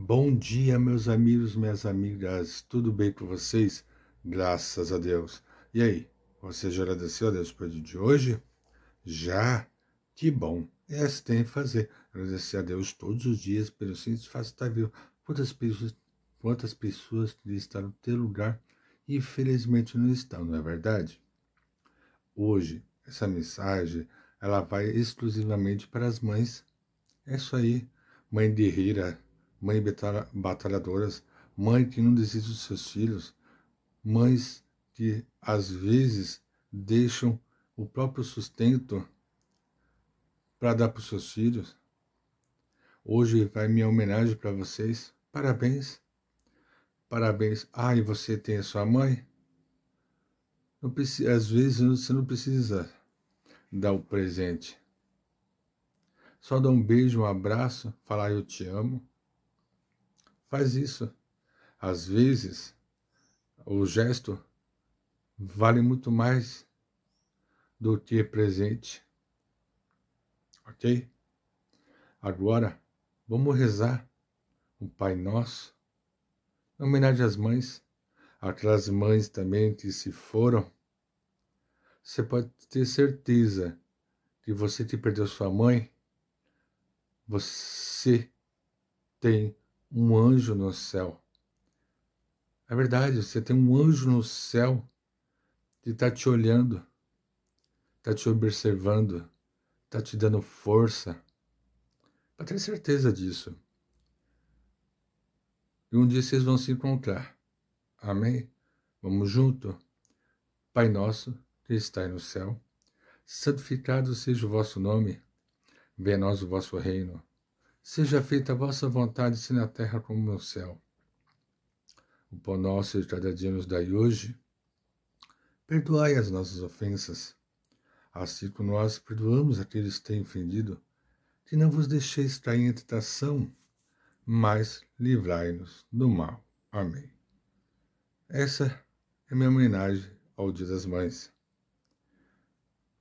Bom dia, meus amigos, minhas amigas, tudo bem com vocês? Graças a Deus. E aí, você já agradeceu a Deus pelo dia de hoje? Já? Que bom! É isso assim tem que fazer. Agradecer a Deus todos os dias pelo simples fato de estar vivo. Quantas pessoas, quantas pessoas estão no teu lugar e infelizmente não estão, não é verdade? Hoje, essa mensagem, ela vai exclusivamente para as mães. É isso aí. Mãe guerreira, mãe batalhadoras, mãe que não desiste dos seus filhos, mães que às vezes deixam o próprio sustento para dar para os seus filhos. Hoje vai minha homenagem para vocês. Parabéns. Parabéns. Ah, e você tem a sua mãe? Não precisa, às vezes você não precisa dar o presente. Só dar um beijo, um abraço, falar eu te amo. Faz isso. Às vezes, o gesto vale muito mais do que presente. Ok? Agora, vamos rezar o Pai Nosso, em homenagem às mães, aquelas mães também que se foram. Você pode ter certeza que você que perdeu sua mãe, você tem um anjo no céu. É verdade, você tem um anjo no céu que está te olhando, está te observando, está te dando força. Para ter certeza disso. E um dia vocês vão se encontrar. Amém? Vamos junto? Pai nosso, que estais no céu, santificado seja o vosso nome, venha a nós o vosso reino Seja feita a vossa vontade, se assim na terra como no céu. O pão nosso de cada dia nos dai hoje. Perdoai as nossas ofensas, assim como nós perdoamos aqueles que têm ofendido. Que não vos deixeis cair em tentação, mas livrai-nos do mal. Amém. Essa é minha homenagem ao Dia das Mães.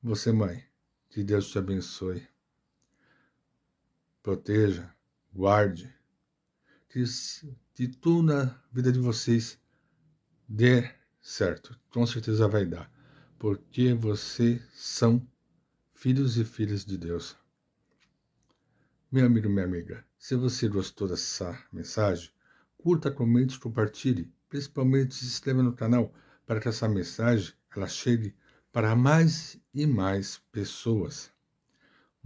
Você, mãe, que Deus te abençoe proteja, guarde, que tudo na vida de vocês dê certo. Com certeza vai dar, porque vocês são filhos e filhas de Deus. Meu amigo, minha amiga, se você gostou dessa mensagem, curta, comente, compartilhe, principalmente se inscreva no canal para que essa mensagem ela chegue para mais e mais pessoas.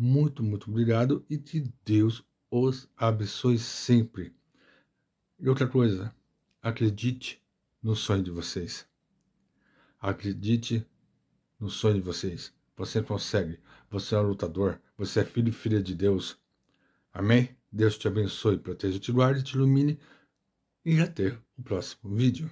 Muito, muito obrigado e que Deus os abençoe sempre. E outra coisa, acredite no sonho de vocês. Acredite no sonho de vocês. Você consegue. Você é um lutador. Você é filho e filha de Deus. Amém? Deus te abençoe, proteja, te guarde, te ilumine. E até o próximo vídeo.